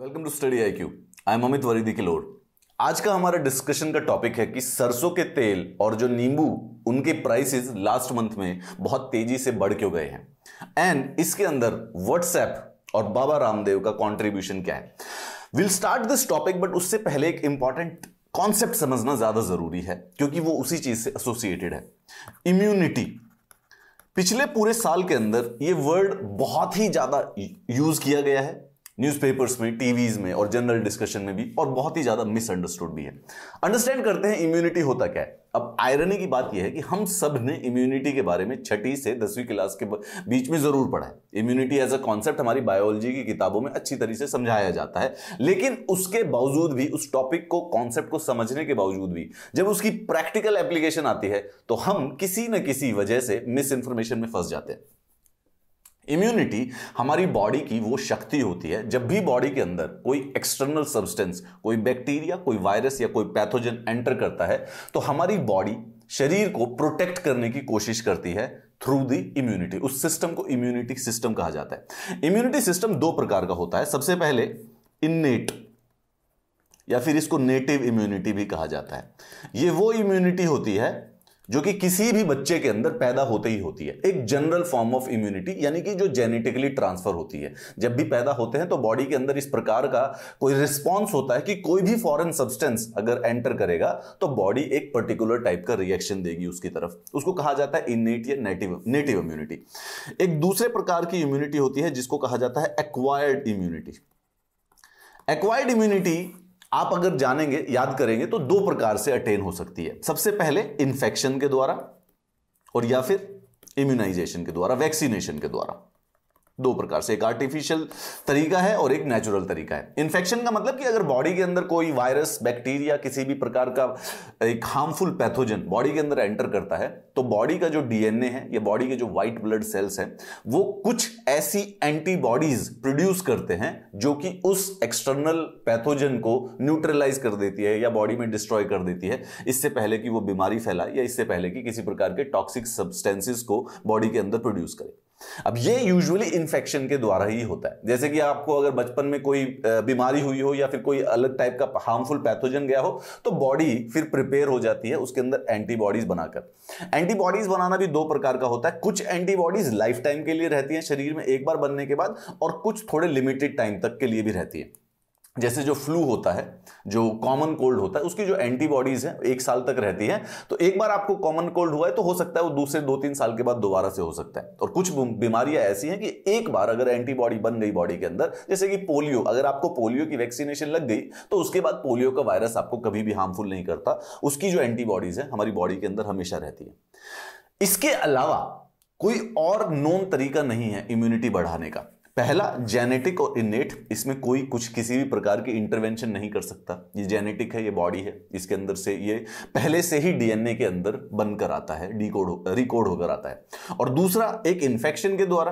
Welcome to study I Q I am Amit वरीदी किलोर आज का हमारा डिस्कशन का टॉपिक है कि सरसों के तेल और जो नींबू उनके प्राइसेस लास्ट मंथ में बहुत तेजी से बढ़ क्यों गए हैं एंड इसके अंदर व्हाट्सएप और बाबा रामदेव का कंट्रीब्यूशन क्या है will start this topic but उससे पहले एक इंपॉर्टेंट कॉन्सेप्ट समझना ज्यादा जरूरी है क्योंकि वो उसी चीज से एसोसिएटेड है इम्यूनिटी पिछले पूरे साल के अंदर ये वर्ड बहुत ही ज्यादा यूज किया गया है न्यूज़पेपर्स में टीवीज में और जनरल डिस्कशन में भी और बहुत ही ज़्यादा मिसअंडरस्टूड भी है अंडरस्टैंड करते हैं इम्यूनिटी होता क्या है अब आयरनी की बात यह है कि हम सब ने इम्यूनिटी के बारे में छठी से दसवीं क्लास के बीच में ज़रूर पढ़ा है इम्यूनिटी एज अ कॉन्सेप्ट हमारी बायोलॉजी की किताबों में अच्छी तरीके से समझाया जाता है लेकिन उसके बावजूद भी उस टॉपिक को कॉन्सेप्ट को समझने के बावजूद भी जब उसकी प्रैक्टिकल एप्लीकेशन आती है तो हम किसी न किसी वजह से मिस इन्फॉर्मेशन में फंस जाते हैं इम्यूनिटी हमारी बॉडी की वो शक्ति होती है जब भी बॉडी के अंदर कोई एक्सटर्नल सब्सटेंस कोई बैक्टीरिया कोई वायरस या कोई पैथोजन एंटर करता है तो हमारी बॉडी शरीर को प्रोटेक्ट करने की कोशिश करती है थ्रू दी इम्यूनिटी उस सिस्टम को इम्यूनिटी सिस्टम कहा जाता है इम्यूनिटी सिस्टम दो प्रकार का होता है सबसे पहले इननेट या फिर इसको नेटिव इम्यूनिटी भी कहा जाता है ये वो इम्यूनिटी होती है जो कि किसी भी बच्चे के अंदर पैदा होते ही होती है एक जनरल फॉर्म ऑफ इम्यूनिटी यानी कि जो जेनेटिकली ट्रांसफर होती है जब भी पैदा होते हैं तो बॉडी के अंदर इस प्रकार का कोई रिस्पॉन्स होता है कि कोई भी फॉरन सब्सटेंस अगर एंटर करेगा तो बॉडी एक पर्टिकुलर टाइप का रिएक्शन देगी उसकी तरफ उसको कहा जाता है इनेट या नेटिव नेटिव इम्यूनिटी एक दूसरे प्रकार की इम्यूनिटी होती है जिसको कहा जाता है एक्वायर्ड इम्यूनिटी एक्वायर्ड इम्यूनिटी आप अगर जानेंगे याद करेंगे तो दो प्रकार से अटेन हो सकती है सबसे पहले इन्फेक्शन के द्वारा और या फिर इम्यूनाइजेशन के द्वारा वैक्सीनेशन के द्वारा दो प्रकार से एक आर्टिफिशियल तरीका है और एक नेचुरल तरीका है इन्फेक्शन का मतलब कि अगर बॉडी के अंदर कोई वायरस बैक्टीरिया किसी भी प्रकार का एक हार्मफुल पैथोजन बॉडी के अंदर एंटर करता है तो बॉडी का जो डीएनए है या बॉडी के जो व्हाइट ब्लड सेल्स हैं वो कुछ ऐसी एंटीबॉडीज प्रोड्यूस करते हैं जो कि उस एक्सटर्नल पैथोजन को न्यूट्रलाइज कर देती है या बॉडी में डिस्ट्रॉय कर देती है इससे पहले कि वो बीमारी फैलाए या इससे पहले कि किसी प्रकार के टॉक्सिक सब्सटेंसेस को बॉडी के अंदर प्रोड्यूस करे अब ये यूजुअली इन्फेक्शन के द्वारा ही होता है जैसे कि आपको अगर बचपन में कोई बीमारी हुई हो या फिर कोई अलग टाइप का हार्मफुल पैथोजन गया हो तो बॉडी फिर प्रिपेयर हो जाती है उसके अंदर एंटीबॉडीज बनाकर एंटीबॉडीज बनाना भी दो प्रकार का होता है कुछ एंटीबॉडीज लाइफ टाइम के लिए रहती है शरीर में एक बार बनने के बाद और कुछ थोड़े लिमिटेड टाइम तक के लिए भी रहती है जैसे जो फ्लू होता है जो कॉमन कोल्ड होता है उसकी जो एंटीबॉडीज है एक साल तक रहती है तो एक बार आपको कॉमन कोल्ड हुआ है तो हो सकता है वो दूसरे दो तीन साल के बाद दोबारा से हो सकता है और कुछ बीमारियां ऐसी हैं कि एक बार अगर एंटीबॉडी बन गई बॉडी के अंदर जैसे कि पोलियो अगर आपको पोलियो की वैक्सीनेशन लग गई तो उसके बाद पोलियो का वायरस आपको कभी भी हार्मफुल नहीं करता उसकी जो एंटीबॉडीज है हमारी बॉडी के अंदर हमेशा रहती है इसके अलावा कोई और नोन तरीका नहीं है इम्यूनिटी बढ़ाने का पहला जेनेटिक और इनेट इसमें कोई कुछ किसी भी प्रकार की इंटरवेंशन नहीं कर सकता ये जेनेटिक है ये बॉडी है इसके अंदर से ये पहले से ही डीएनए के अंदर बनकर आता है डीकोड रिकॉर्ड होकर आता है और दूसरा एक इन्फेक्शन के द्वारा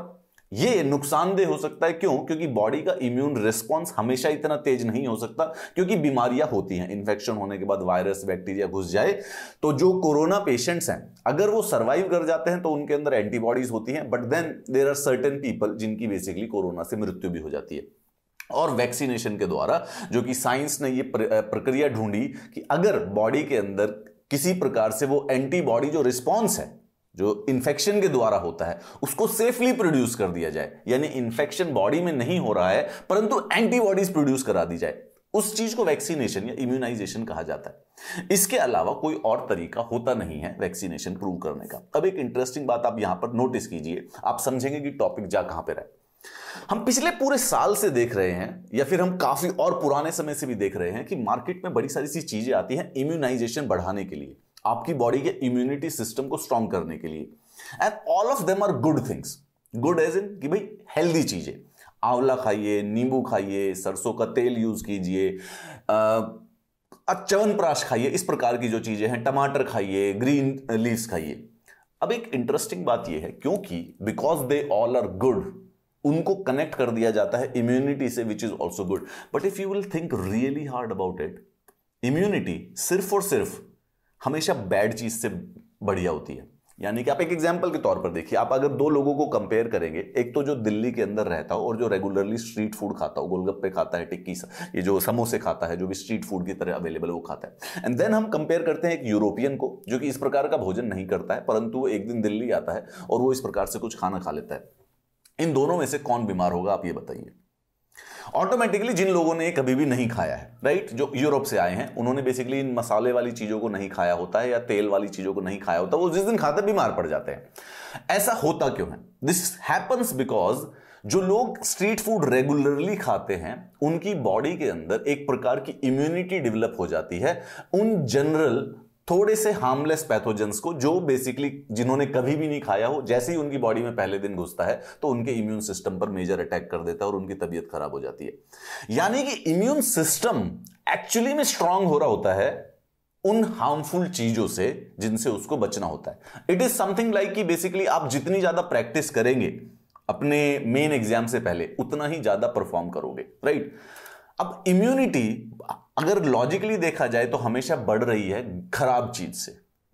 ये नुकसानदेह हो सकता है क्यों क्योंकि बॉडी का इम्यून रिस्पॉन्स हमेशा इतना तेज नहीं हो सकता क्योंकि बीमारियां होती हैं इन्फेक्शन होने के बाद वायरस बैक्टीरिया घुस जाए तो जो कोरोना पेशेंट्स हैं अगर वो सर्वाइव कर जाते हैं तो उनके अंदर एंटीबॉडीज होती हैं but then there are certain people जिनकी बेसिकली कोरोना से मृत्यु भी हो जाती है और वैक्सीनेशन के द्वारा जो कि साइंस ने ये प्रक्रिया ढूंढी कि अगर बॉडी के अंदर किसी प्रकार से वो एंटीबॉडी जो रिस्पॉन्स है जो इन्फेक्शन के द्वारा होता है उसको सेफली प्रोड्यूस कर दिया जाए यानी इन्फेक्शन बॉडी में नहीं हो रहा है परंतु एंटीबॉडीज प्रोड्यूस करा दी जाए उस चीज को वैक्सीनेशन या इम्यूनाइजेशन कहा जाता है इसके अलावा कोई और तरीका होता नहीं है वैक्सीनेशन प्रूव करने का अब एक इंटरेस्टिंग बात आप यहां पर नोटिस कीजिए आप समझेंगे कि टॉपिक जा कहां पर है हम पिछले पूरे साल से देख रहे हैं या फिर हम काफी और पुराने समय से भी देख रहे हैं कि मार्केट में बड़ी सारी सी चीजें आती हैं इम्यूनाइजेशन बढ़ाने के लिए आपकी बॉडी के इम्यूनिटी सिस्टम को स्ट्रांग करने के लिए and all of them are good things good as in कि भाई हेल्दी चीजें आंवला खाइए नींबू खाइए सरसों का तेल यूज कीजिए चवन प्राश खाइए इस प्रकार की जो चीजें हैं टमाटर खाइए ग्रीन लीव्स खाइए अब एक इंटरेस्टिंग बात यह है क्योंकि because they all are good उनको कनेक्ट कर दिया जाता है इम्यूनिटी से which is also good but if you will think really hard about it immunity सिर्फ और सिर्फ हमेशा बैड चीज़ से बढ़िया होती है यानी कि आप एक एग्जाम्पल के तौर पर देखिए आप अगर दो लोगों को कंपेयर करेंगे एक तो जो दिल्ली के अंदर रहता हो और जो रेगुलरली स्ट्रीट फूड खाता हो गोलगप्पे खाता है टिक्की ये जो समोसे खाता है जो भी स्ट्रीट फूड की तरह अवेलेबल है वो खाता है एंड देन हम कंपेयर करते हैं एक यूरोपियन को जो कि इस प्रकार का भोजन नहीं करता है परंतु वो एक दिन दिल्ली आता है और वो इस प्रकार से कुछ खाना खा लेता है इन दोनों में से कौन बीमार होगा आप ये बताइए ऑटोमेटिकली जिन लोगों ने कभी भी नहीं खाया है राइट जो यूरोप से आए हैं उन्होंने बेसिकली इन मसाले वाली चीज़ों को नहीं खाया होता है या तेल वाली चीज़ों को नहीं खाया होता वो जिस दिन खाते बीमार पड़ जाते हैं ऐसा होता क्यों है दिस हैपन्स बिकॉज जो लोग स्ट्रीट फूड रेगुलरली खाते हैं उनकी बॉडी के अंदर एक प्रकार की इम्यूनिटी डेवलप हो जाती है उन जनरल थोड़े से हार्मलेस पैथोजेंस को जो बेसिकली जिन्होंने कभी भी नहीं खाया हो जैसे ही उनकी बॉडी में पहले दिन घुसता है तो उनके इम्यून सिस्टम पर मेजर अटैक कर देता है और उनकी तबीयत खराब हो जाती है यानी कि इम्यून सिस्टम एक्चुअली में स्ट्रांग हो रहा होता है उन हार्मफुल चीजों से जिनसे उसको बचना होता है इट इज समथिंग लाइक कि बेसिकली आप जितनी ज्यादा प्रैक्टिस करेंगे अपने मेन एग्जाम से पहले उतना ही ज्यादा परफॉर्म करोगे राइट right? अब इम्यूनिटी अगर लॉजिकली देखा जाए तो हमेशा बढ़ रही है खराब चीज से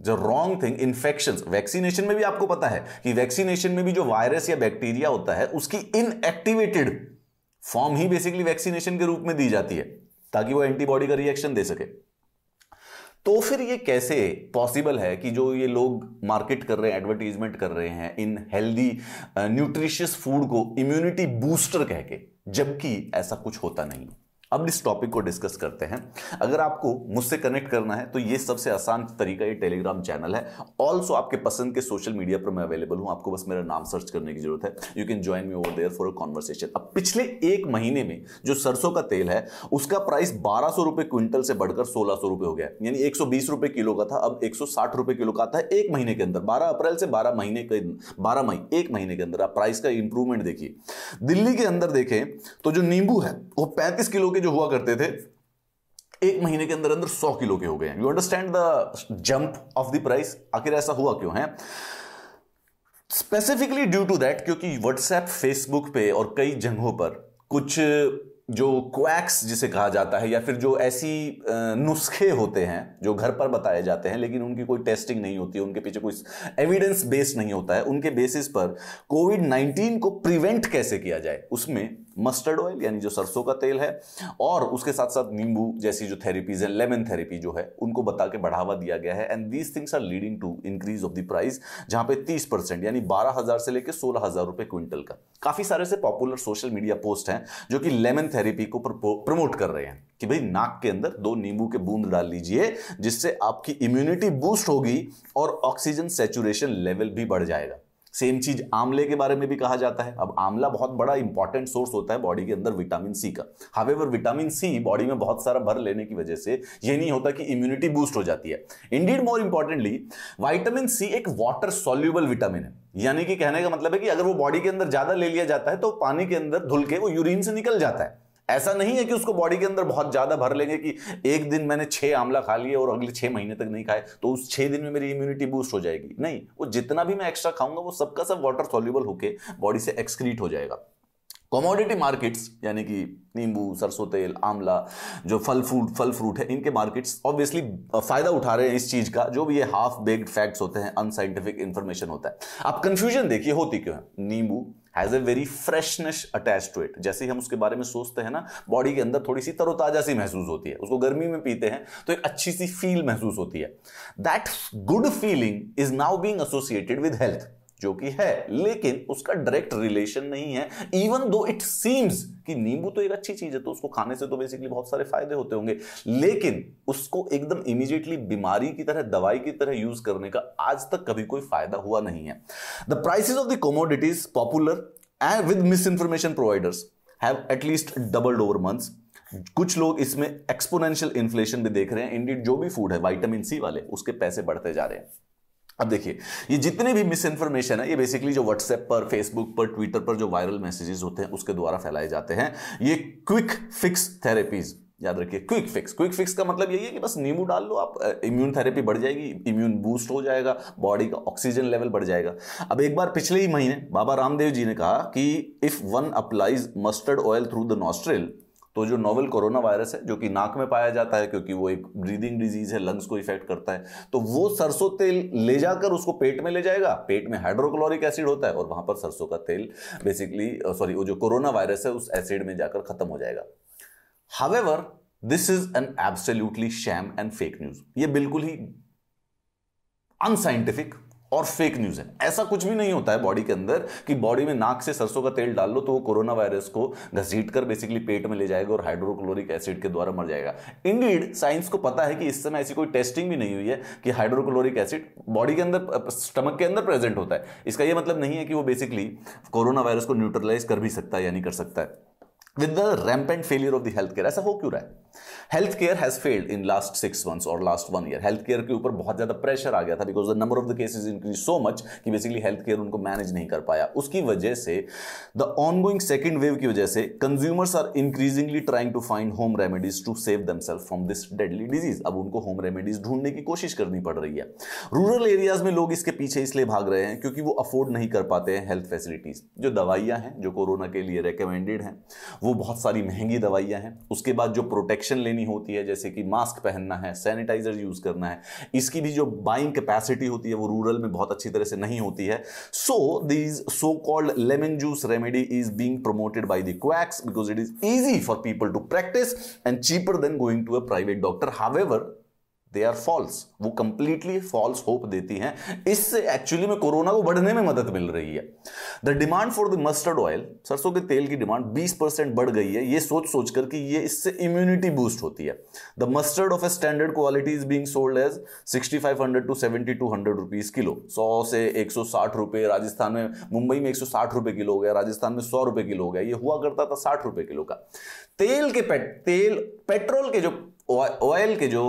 जो रॉन्ग थिंग इन्फेक्शन वैक्सीनेशन में भी आपको पता है कि वैक्सीनेशन में भी जो वायरस या बैक्टीरिया होता है उसकी इनएक्टिवेटेड फॉर्म ही बेसिकली वैक्सीनेशन के रूप में दी जाती है ताकि वो एंटीबॉडी का रिएक्शन दे सके तो फिर ये कैसे पॉसिबल है कि जो ये लोग मार्केट कर रहे हैं एडवर्टीजमेंट कर रहे हैं इन हेल्दी न्यूट्रिशियस फूड को इम्यूनिटी बूस्टर कह के जबकि ऐसा कुछ होता नहीं अब इस टॉपिक को डिस्कस करते हैं अगर आपको मुझसे कनेक्ट करना है तो ये सबसे आसान तरीका ये टेलीग्राम चैनल है ऑल्सो आपके पसंद के सोशल मीडिया पर मैं अवेलेबल हूं आपको बस मेरा नाम सर्च करने की जरूरत है you can join me over there for a conversation अब पिछले एक महीने में जो सरसों का तेल है उसका प्राइस बारह सौ रुपए क्विंटल से बढ़कर सोलह सौ रुपए हो गया यानी एक सौ बीस रुपए किलो का था अब एक सौ साठ रुपए किलो का आता है एक महीने के अंदर बारह अप्रैल से बारह महीने के बारह मई एक महीने के अंदर आप प्राइस का इंप्रूवमेंट देखिए दिल्ली के अंदर देखें तो जो नींबू है वो पैंतीस किलो के जो हुआ करते थे एक महीने के अंदर अंदर सौ किलो के हो गए you understand the jump of the price आखिर ऐसा हुआ क्यों है स्पेसिफिकली ड्यू टू दैट क्योंकि व्हाट्सएप फेसबुक पे और कई जगहों पर कुछ जो क्वैक्स जिसे कहा जाता है या फिर जो ऐसी नुस्खे होते हैं जो घर पर बताए जाते हैं लेकिन उनकी कोई टेस्टिंग नहीं होती उनके पीछे कोई एविडेंस बेस्ड नहीं होता है उनके बेसिस पर कोविड 19 को प्रिवेंट कैसे किया जाए उसमें मस्टर्ड ऑयल यानी जो सरसों का तेल है और उसके साथ साथ नींबू जैसी जो थेरेपीज है लेमन थेरेपी जो है उनको बता के बढ़ावा दिया गया है and these things are leading to increase of the price जहां पे तीस परसेंट यानी बारह हजार से लेकर सोलह हजार रुपए क्विंटल का काफी सारे से पॉपुलर सोशल मीडिया पोस्ट हैं जो कि लेमन थेरेपी को प्रमोट कर रहे हैं कि भाई नाक के अंदर दो नींबू के बूंद डाल लीजिए जिससे आपकी इम्यूनिटी बूस्ट होगी और ऑक्सीजन सेचुरेशन लेवल भी बढ़ जाएगा सेम चीज आमले के बारे में भी कहा जाता है अब आमला बहुत बड़ा इंपॉर्टेंट सोर्स होता है बॉडी के अंदर विटामिन सी का हावेवर विटामिन सी बॉडी में बहुत सारा भर लेने की वजह से ये नहीं होता कि इम्यूनिटी बूस्ट हो जाती है indeed more importantly vitamin C एक वाटर सोल्यूबल विटामिन है यानी कि कहने का मतलब है कि अगर वो बॉडी के अंदर ज्यादा ले लिया जाता है तो पानी के अंदर धुल के वो यूरिन से निकल जाता है ऐसा नहीं है कि उसको बॉडी के अंदर बहुत ज्यादा भर लेंगे कि एक दिन मैंने छह आंवला खा लिए और अगले छह महीने तक नहीं खाए तो उस छह दिन में मेरी इम्यूनिटी बूस्ट हो जाएगी नहीं वो जितना भी मैं एक्स्ट्रा खाऊंगा वो सबका सब वाटर सॉल्यूबल होकर बॉडी से एक्सक्रीट हो जाएगा कॉमोडिटी मार्केट्स यानी कि नींबू सरसों तेल आंवला जो फल फ्रूट फल फ्रूट है इनके मार्केट्स ऑब्वियसली फायदा उठा रहे हैं इस चीज का जो भी ये हाफ बेग्ड फैक्ट्स होते हैं अनसाइंटिफिक इंफॉर्मेशन होता है आप कंफ्यूजन देखिए होती क्यों है नींबू has a very freshness attached to it जैसे ही हम उसके बारे में सोचते हैं ना बॉडी के अंदर थोड़ी सी तरोताजा सी महसूस होती है उसको गर्मी में पीते हैं तो एक अच्छी सी फील महसूस होती है that good feeling is now being associated with health जो कि है लेकिन उसका डायरेक्ट रिलेशन नहीं है इवन दो इट सीम्स कि नींबू तो एक अच्छी चीज है तो उसको खाने से तो बेसिकली बहुत सारे फायदे होते होंगे लेकिन उसको एकदम इमीडिएटली बीमारी की तरह दवाई की तरह यूज करने का आज तक कभी कोई फायदा हुआ नहीं है the prices of the commodities popular and with misinformation providers have at least doubled over months कुछ लोग इसमें एक्सपोनेंशियल इन्फ्लेशन भी देख रहे हैं इंडिड जो भी फूड है वाइटामिन सी वाले उसके पैसे बढ़ते जा रहे हैं अब देखिए ये जितने भी मिस इन्फॉर्मेशन है ये बेसिकली जो व्हाट्सएप पर फेसबुक पर ट्विटर पर जो वायरल मैसेजेस होते हैं उसके द्वारा फैलाए जाते हैं ये क्विक फिक्स थेरेपीज याद रखिए क्विक फिक्स क्विक फिक्स का मतलब यही है कि बस नींबू डाल लो आप इम्यून थेरेपी बढ़ जाएगी इम्यून बूस्ट हो जाएगा बॉडी का ऑक्सीजन लेवल बढ़ जाएगा अब एक बार पिछले ही महीने बाबा रामदेव जी ने कहा कि if one applies mustard oil through the nostril तो जो नोवल कोरोना वायरस है जो कि नाक में पाया जाता है क्योंकि वो एक ब्रीदिंग डिजीज है लंग्स को इफेक्ट करता है तो वो सरसों तेल ले जाकर उसको पेट में ले जाएगा पेट में हाइड्रोक्लोरिक एसिड होता है और वहां पर सरसों का तेल बेसिकली सॉरी वो जो कोरोना वायरस है उस एसिड में जाकर खत्म हो जाएगा however this is an absolutely sham and fake news ये बिल्कुल ही अनसाइंटिफिक और फेक न्यूज है ऐसा कुछ भी नहीं होता है बॉडी के अंदर कि बॉडी में नाक से सरसों का तेल डाल लो तो वो कोरोना वायरस को घसीट कर बेसिकली पेट में ले जाएगा और हाइड्रोक्लोरिक एसिड के द्वारा मर जाएगा इंडीड साइंस को पता है कि इस समय ऐसी कोई टेस्टिंग भी नहीं हुई है कि हाइड्रोक्लोरिक एसिड बॉडी के अंदर स्टमक के अंदर प्रेजेंट होता है इसका यह मतलब नहीं है कि वो बेसिकली कोरोना वायरस को न्यूट्रलाइज कर भी सकता है या नहीं कर सकता है with the the rampant failure of the care ऐसा हो क्यों रहा है health care has failed in last six months और last one year health care के ऊपर बहुत ज्यादा प्रेशर आ गया था because the number of the cases increase so much कि बेसिकली हेल्थ केयर उनको मैनेज नहीं कर पाया उसकी वजह से the ongoing second wave की वजह से consumers are increasingly trying to find home remedies to save them from this deadly disease अब उनको होम रेमेडीज ढूंढने की कोशिश करनी पड़ रही है रूरल एरियाज में लोग इसके पीछे इसलिए भाग रहे हैं क्योंकि वो अफोर्ड नहीं कर पाते हैं हेल्थ फैसिलिटीज जो दवाइयां हैं जो कोरोना के लिए रिकमेंडेड हैं वो बहुत सारी महंगी दवाइयां हैं उसके बाद जो प्रोटेक्शन लेनी होती है जैसे कि मास्क पहनना है सैनिटाइजर यूज़ करना है इसकी भी जो बाइंग कैपेसिटी होती है वो रूरल में बहुत अच्छी तरह से नहीं होती है so these so called lemon juice remedy is being promoted by the quacks because it is easy for people to practice and cheaper than going to a private doctor. However, they are false वो completely false hope देती हैं इससे actually में corona को बढ़ने में मदद मिल रही है the demand for the mustard oil सरसों के तेल की डिमांड 20 परसेंट बढ़ गई है ये सोच सोच कर कि ये इससे इम्यूनिटी बूस्ट होती है the mustard of a standard quality is being sold as sixty five hundred to seventy two hundred rupees kilo सौ से एक सौ साठ रुपये राजस्थान में मुंबई में एक सौ साठ रुपये किलो हो गया राजस्थान में सौ रुपये किलो हो गया ये हुआ करता था साठ रुपये किलो का तेल के पेट तेल पेट्रोल के जो ऑयल के जो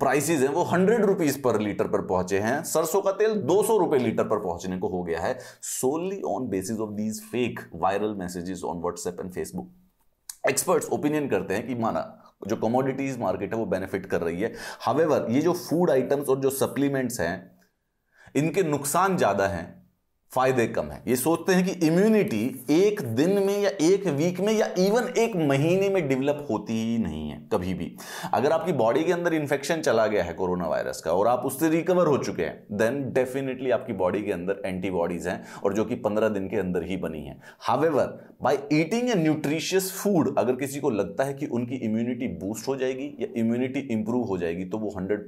प्राइसेस हैं वो हंड्रेड रुपीज पर लीटर पर पहुंचे हैं सरसों का तेल दो सौ रुपए लीटर पर पहुंचने को हो गया है solely on basis of these fake viral messages on WhatsApp and Facebook experts opinion करते हैं कि माना जो कमोडिटीज मार्केट है वो बेनिफिट कर रही है हावेवर ये जो फूड आइटम्स और जो सप्लीमेंट्स हैं इनके नुकसान ज्यादा हैं फायदे कम है ये सोचते हैं कि इम्यूनिटी एक दिन में या एक वीक में या इवन एक महीने में डेवलप होती ही नहीं है कभी भी अगर आपकी बॉडी के अंदर इन्फेक्शन चला गया है कोरोना वायरस का और आप उससे रिकवर हो चुके हैं देन डेफिनेटली आपकी बॉडी के अंदर एंटीबॉडीज हैं और जो कि पंद्रह दिन के अंदर ही बनी है however by eating a nutritious food अगर किसी को लगता है कि उनकी इम्यूनिटी बूस्ट हो जाएगी या इम्यूनिटी इंप्रूव हो जाएगी तो वो हंड्रेड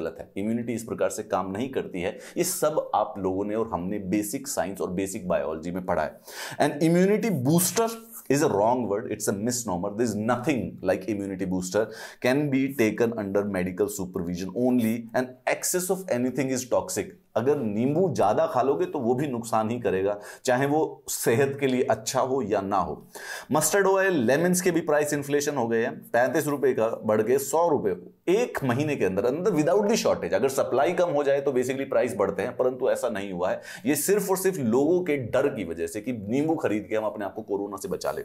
गलत है इम्यूनिटी इस प्रकार से काम नहीं करती है ये सब आप लोगों ने और हमने बेसिक बेसिक साइंस और बेसिक बायोलॉजी में पढ़ा है and immunity booster is a wrong word it's a misnomer this nothing like immunity booster can be taken under medical supervision only and excess of anything is toxic अगर नींबू ज़्यादा खा लोगे तो वो भी नुकसान ही करेगा चाहे वो सेहत के लिए अच्छा हो या ना हो मस्टर्ड ऑयल लेमन्स के भी प्राइस इन्फ्लेशन हो गए हैं पैंतीस रुपये का बढ़ गए सौ रुपये एक महीने के अंदर अंदर विदाउट दी शॉर्टेज अगर सप्लाई कम हो जाए तो बेसिकली प्राइस बढ़ते हैं परंतु ऐसा नहीं हुआ है ये सिर्फ और सिर्फ लोगों के डर की वजह से कि नींबू खरीद के हम अपने आप को कोरोना से बचा लें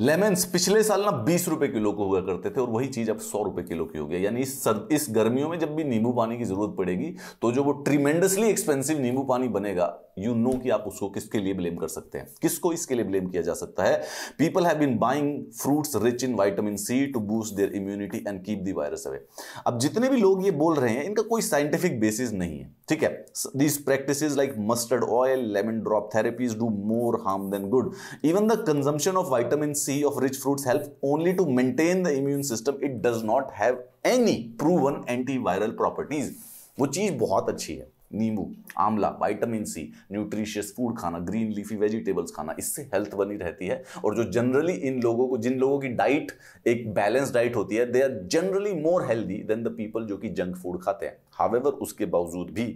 लेमन्स पिछले साल ना बीस रुपए किलो को हुआ करते थे और वही चीज अब सौ रुपए किलो की हो गई यानी इस सर, इस गर्मियों में जब भी नींबू पानी की जरूरत पड़ेगी तो जो वो ट्रीमेंडसली एक्सपेंसिव नींबू पानी बनेगा यू you नो know कि आप उसको किसके लिए ब्लेम कर सकते हैं किसको इसके लिए ब्लेम किया जा सकता है people have been buying fruits rich in vitamin C to boost their immunity and keep the virus away अब जितने भी लोग ये बोल रहे हैं इनका कोई साइंटिफिक बेसिस नहीं है ठीक है these practice like mustard oil lemon drop therapies do more harm than good even the consumption of vitamin C of rich fruits help only to maintain the immune system it does not have any proven antiviral properties वो चीज बहुत अच्छी है नींबू आंवला vitamin C nutritious food खाना green leafy vegetables खाना इससे हेल्थ बनी रहती है और जो जनरली इन लोगों को जिन लोगों की डाइट एक बैलेंस डाइट होती है they are generally more healthy than the people जो कि जंक फूड खाते हैं हावेवर उसके बावजूद भी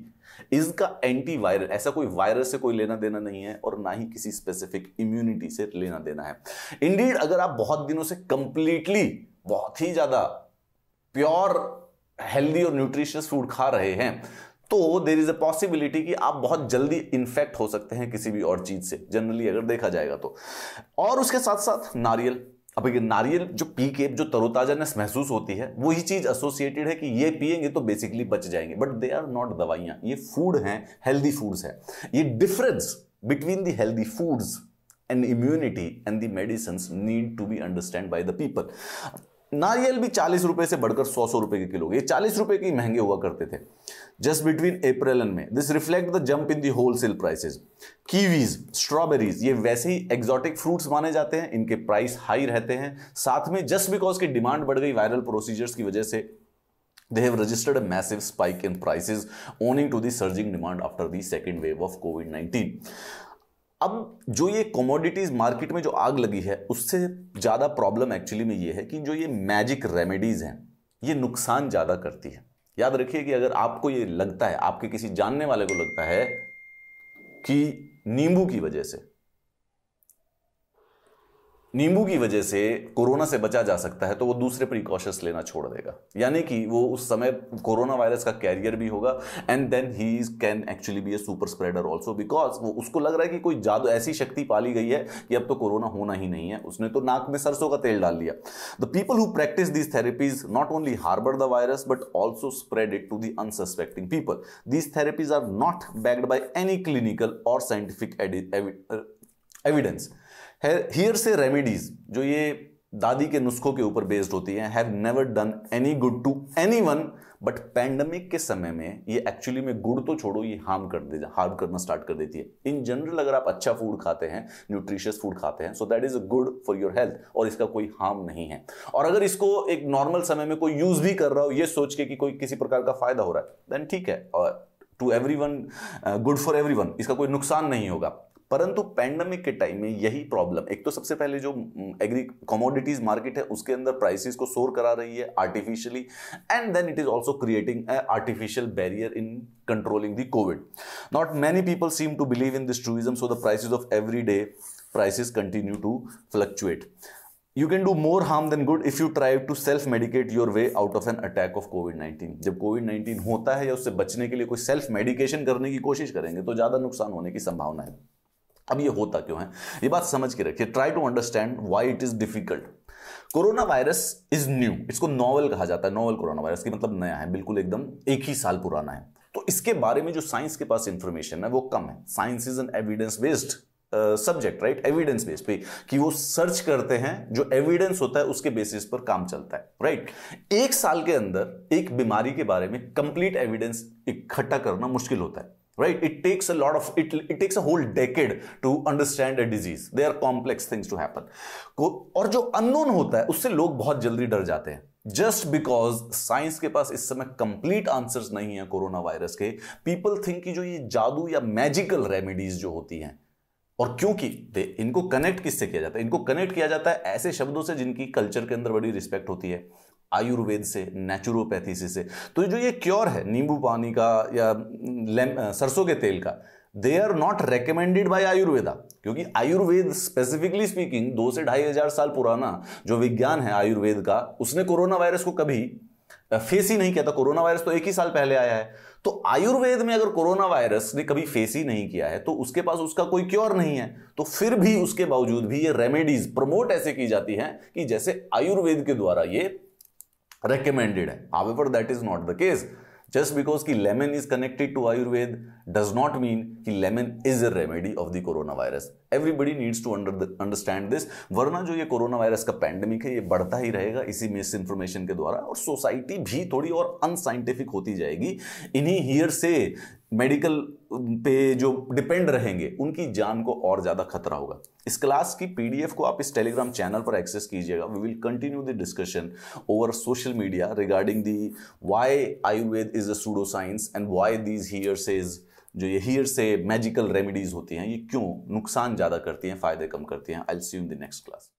इसका एंटी वायरल ऐसा कोई वायरस से कोई लेना देना नहीं है और ना ही किसी स्पेसिफिक इम्यूनिटी से लेना देना है इंडीड अगर आप बहुत दिनों से कंप्लीटली बहुत ही ज्यादा प्योर हेल्दी और न्यूट्रिशियस फूड खा रहे हैं तो देर इज अ पॉसिबिलिटी कि आप बहुत जल्दी इन्फेक्ट हो सकते हैं किसी भी और चीज से जनरली अगर देखा जाएगा तो और उसके साथ साथ नारियल अब ये नारियल जो पी के जो तरोताजानेस महसूस होती है वही चीज़ एसोसिएटेड है कि ये पिएंगे तो बेसिकली बच जाएंगे बट दे आर नॉट दवाइयां ये फूड हैं हेल्दी फूड्स हैं ये difference between the healthy foods and immunity and the medicine need to be understand by the people नारियल भी चालीस रुपए से बढ़कर सौ सौ रुपए के किलो ये चालीस रुपए की महंगे हुआ करते थे जस्ट बिटवीन अप्रैल एंड में this reflect the jump in the wholesale prices kiwis strawberries ये वैसे ही एक्जॉटिक फ्रूट्स माने जाते हैं इनके प्राइस हाई रहते हैं साथ में जस्ट बिकॉज की डिमांड बढ़ गई वायरल प्रोसीजर्स की वजह से they have registered a massive spike in prices owing to the surging demand after the second wave of covid अब जो ये कमोडिटीज़ मार्केट में जो आग लगी है उससे ज़्यादा प्रॉब्लम एक्चुअली में ये है कि जो ये मैजिक रेमेडीज़ हैं ये नुकसान ज़्यादा करती है याद रखिए कि अगर आपको ये लगता है आपके किसी जानने वाले को लगता है कि नींबू की वजह से नींबू की वजह से कोरोना से बचा जा सकता है तो वो दूसरे प्रिकॉशंस लेना छोड़ देगा यानी कि वो उस समय कोरोना वायरस का कैरियर भी होगा and then he can actually be a super spreader also because वो उसको लग रहा है कि कोई जादू ऐसी शक्ति पाली गई है कि अब तो कोरोना होना ही नहीं है उसने तो नाक में सरसों का तेल डाल लिया the people who practice these therapies not only harbour the virus but also spread it to the unsuspecting people these therapies are not backed by any clinical और scientific evidence hearsay remedies जो ये दादी के नुस्खों के ऊपर based होती है have never done any good to anyone but pandemic के समय में ये एक्चुअली में गुड़ तो छोड़ो ये हार्म कर दे हार्म करना स्टार्ट कर देती है इन जनरल अगर आप अच्छा फूड खाते हैं न्यूट्रिशियस फूड खाते हैं so that is a good for your health और इसका कोई हार्म नहीं है और अगर इसको एक नॉर्मल समय में कोई यूज भी कर रहा हो ये सोच के कि कोई किसी प्रकार का फायदा हो रहा है देन ठीक है और to everyone good for everyone इसका कोई नुकसान नहीं होगा परंतु पैंडमिक के टाइम में यही प्रॉब्लम एक तो सबसे पहले जो एग्री कमोडिटीज मार्केट है उसके अंदर प्राइसेस को सोर करा रही है artificially and then it is also creating artificial barrier in controlling the COVID not many people seem to believe in this tourism so the prices of every day prices continue to fluctuate you can do more harm than good if you try to self medicate your way out of an attack of COVID nineteen जब COVID nineteen होता है या उससे बचने के लिए कोई self medication करने की कोशिश करेंगे तो ज़्यादा नुकसान होने की संभावना है अब ये होता क्यों है ये बात समझ के रखिए try to understand why it is difficult corona virus is new इसको नॉवल कहा जाता है नॉवल कोरोना वायरस की मतलब नया है बिल्कुल एकदम एक ही साल पुराना है तो इसके बारे में जो साइंस के पास इंफॉर्मेशन है वो कम है science is an evidence based subject right evidence base पे कि वो सर्च करते हैं जो एविडेंस होता है उसके बेसिस पर काम चलता है राइट right? एक साल के अंदर एक बीमारी के बारे में कंप्लीट एविडेंस इकट्ठा करना मुश्किल होता है right it takes a lot of it, it takes a whole decade to understand a disease they are complex things to happen aur jo unknown hota hai usse log bahut jaldi dar jate hain just because science ke paas is samay complete answers nahi hai corona virus ke people think ki jo ye jadoo ya magical remedies jo hoti hain और क्योंकि दे इनको connect किससे किया जाता है इनको connect किया जाता है ऐसे शब्दों से जिनकी कल्चर के अंदर बड़ी रिस्पेक्ट होती है आयुर्वेद से नेचुरोपैथी से तो जो ये क्योर है नींबू पानी का या सरसों के तेल का they are not recommended by Ayurveda क्योंकि आयुर्वेद स्पेसिफिकली स्पीकिंग दो से ढाई हजार साल पुराना जो विज्ञान है आयुर्वेद का उसने कोरोना वायरस को कभी फेस ही नहीं किया था कोरोना वायरस तो एक ही साल पहले आया है तो आयुर्वेद में अगर कोरोना वायरस ने कभी फेस ही नहीं किया है तो उसके पास उसका कोई क्योर नहीं है तो फिर भी उसके बावजूद भी ये रेमेडीज प्रमोट ऐसे की जाती हैं कि जैसे आयुर्वेद के द्वारा ये रेकमेंडेड है however that is not the case just because की lemon is connected to Ayurveda does not mean की lemon is a remedy of the corona virus everybody needs to understand this वरना जो ये कोरोना वायरस का pandemic है ये बढ़ता ही रहेगा इसी मिस इन्फॉर्मेशन के द्वारा और सोसाइटी भी थोड़ी और अनसाइंटिफिक होती जाएगी इन्हीं हियर से मेडिकल पे जो डिपेंड रहेंगे उनकी जान को और ज़्यादा खतरा होगा इस क्लास की पीडीएफ को आप इस टेलीग्राम चैनल पर एक्सेस कीजिएगा we will continue the discussion over social media regarding the why Ayurveda is a pseudo science and why these hearsays जो ये हियर से मैजिकल रेमेडीज होती हैं ये क्यों नुकसान ज़्यादा करती हैं फायदे कम करती हैं I see in the next class